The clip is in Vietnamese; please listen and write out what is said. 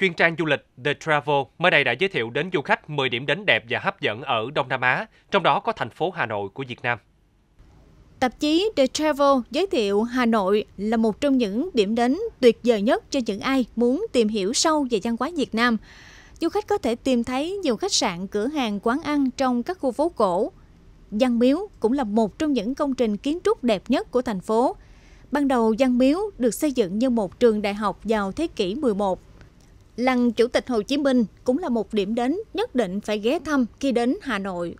Chuyên trang du lịch The Travel mới đây đã giới thiệu đến du khách 10 điểm đến đẹp và hấp dẫn ở Đông Nam Á, trong đó có thành phố Hà Nội của Việt Nam. Tạp chí The Travel giới thiệu Hà Nội là một trong những điểm đến tuyệt vời nhất cho những ai muốn tìm hiểu sâu về văn hóa Việt Nam. Du khách có thể tìm thấy nhiều khách sạn, cửa hàng, quán ăn trong các khu phố cổ. Văn Miếu cũng là một trong những công trình kiến trúc đẹp nhất của thành phố. Ban đầu Văn Miếu được xây dựng như một trường đại học vào thế kỷ 11 Lăng Chủ tịch Hồ Chí Minh cũng là một điểm đến nhất định phải ghé thăm khi đến Hà Nội